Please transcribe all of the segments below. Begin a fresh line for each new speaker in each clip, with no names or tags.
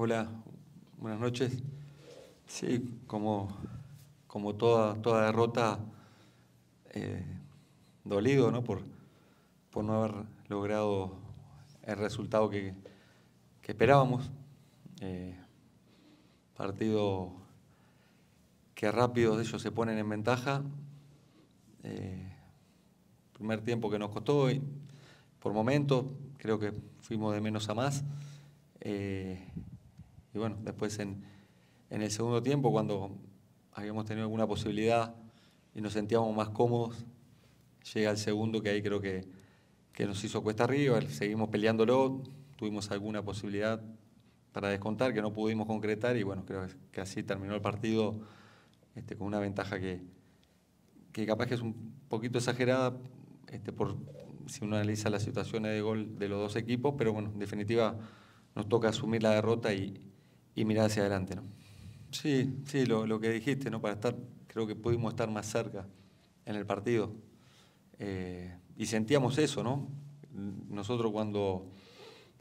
Hola, buenas noches. Sí, como, como toda, toda derrota, eh, dolido ¿no? Por, por no haber logrado el resultado que, esperábamos. Eh, partido que rápido ellos se ponen en ventaja. Eh, primer tiempo que nos costó hoy. por momento, creo que fuimos de menos a más. Y bueno, después en, el segundo tiempo, cuando habíamos tenido alguna posibilidad y nos sentíamos más cómodos, llega el segundo que ahí creo que, nos hizo cuesta arriba, seguimos peleándolo, tuvimos alguna posibilidad para descontar que no pudimos concretar y bueno, creo que así terminó el partido este, con una ventaja que, que capaz que es un poquito exagerada este, por, si uno analiza las situaciones de gol de los dos equipos, pero bueno, en definitiva nos toca asumir la derrota y, y mirar hacia adelante. ¿no? Sí, sí, lo, que dijiste, ¿no? Para estar, creo que pudimos estar más cerca en el partido. Eh, y sentíamos eso, ¿no? Nosotros cuando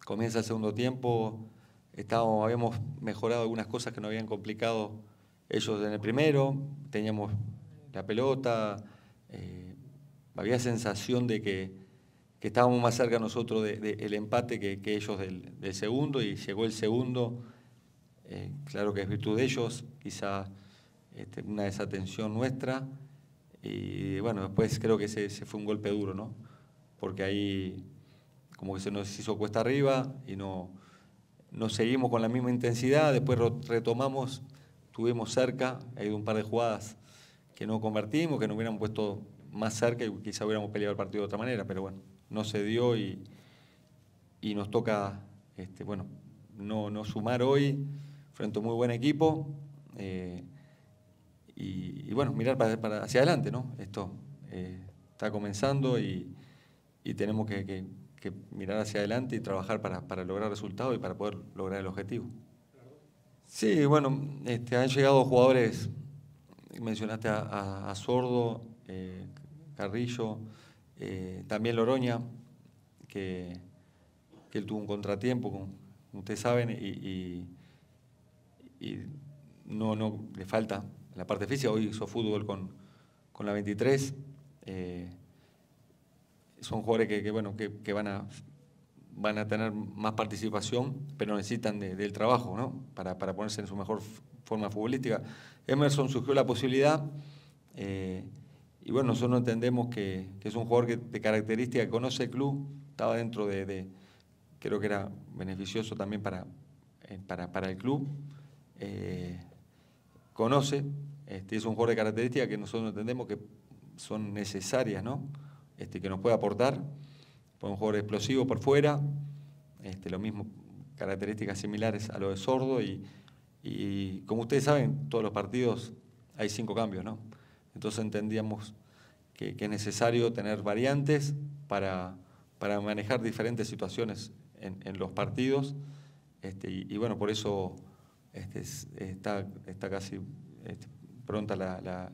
comienza el segundo tiempo, estábamos, habíamos mejorado algunas cosas que nos habían complicado ellos en el primero, teníamos la pelota, eh, había sensación de que, estábamos más cerca nosotros del empate que, ellos del, del segundo y llegó el segundo eh, claro que es virtud de ellos, quizá este, una desatención nuestra. Y bueno, después creo que se fue un golpe duro, ¿no? Porque ahí como que se nos hizo cuesta arriba y no, seguimos con la misma intensidad, después retomamos, tuvimos cerca, hay un par de jugadas que no convertimos, que nos hubieran puesto más cerca y quizá hubiéramos peleado el partido de otra manera, pero bueno, no se dio y, y nos toca, este, bueno, no, no sumar hoy frente a un muy buen equipo. Eh, y, bueno, mirar hacia adelante, ¿no? Esto eh, está comenzando y, tenemos que, mirar hacia adelante y trabajar para, lograr resultados y para poder lograr el objetivo. Sí, bueno, este, han llegado jugadores, mencionaste a, Sordo, eh, Carrillo, también Loroña, que, él tuvo un contratiempo, como ustedes saben, y y no, no le falta la parte física. Hoy hizo fútbol con, la 23. Eh, son jugadores que, que van, a, van a tener más participación, pero necesitan del trabajo ¿no? para, ponerse en su mejor forma futbolística. Emerson surgió la posibilidad eh, y bueno, nosotros entendemos que, es un jugador de característica que conoce el club, estaba dentro de, creo que era beneficioso también para eh, el club. Eh, conoce, este, es un jugador de características que nosotros entendemos que son necesarias, ¿no? Este, que nos puede aportar, pues un jugador explosivo por fuera, este, lo mismo, características similares a lo de Sordo y, como ustedes saben, todos los partidos hay cinco cambios, ¿no? Entonces entendíamos que, es necesario tener variantes para, para manejar diferentes situaciones en, los partidos. Este, y, y, bueno, por eso este, está, casi este, pronta la,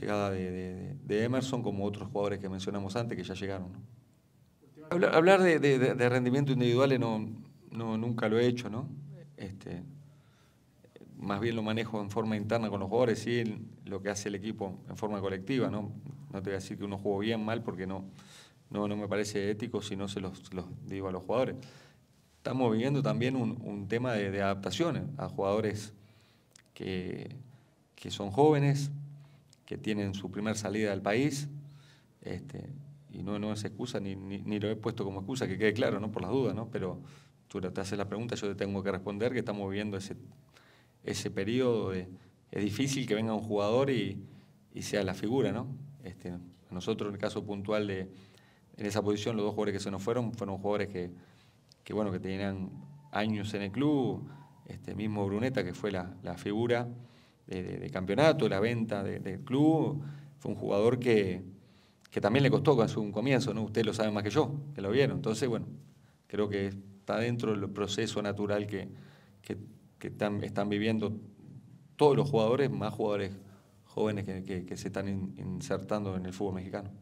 llegada de, Emerson, como otros jugadores que mencionamos antes que ya llegaron. Hablar, de, rendimiento individual eh, no, no, nunca lo he hecho, ¿no? Este, más bien lo manejo en forma interna con los jugadores y lo que hace el equipo en forma colectiva, ¿no? No te voy a decir que uno jugó bien, mal, porque no, me parece ético si no se los digo a los jugadores estamos viviendo también un, tema de, de, adaptaciones a jugadores que, que, son jóvenes, que tienen su primer salida del país, este, y no, no es excusa, ni, lo he puesto como excusa, que quede claro, ¿no? por las dudas, ¿no? pero tú te haces la pregunta, yo te tengo que responder que estamos viviendo ese, ese periodo de... Es difícil que venga un jugador y, sea la figura, ¿no? Este, nosotros en el caso puntual de en esa posición, los dos jugadores que se nos fueron fueron jugadores que, que bueno, que tenían años en el club, este mismo Bruneta, que fue la, figura de, campeonato, la venta del club, fue un jugador que, que también le costó con un comienzo, ¿no? Ustedes lo saben más que yo, que lo vieron. Entonces, bueno, creo que está dentro del proceso natural que, que, están, viviendo todos los jugadores, más jugadores jóvenes que, se están insertando en el fútbol mexicano.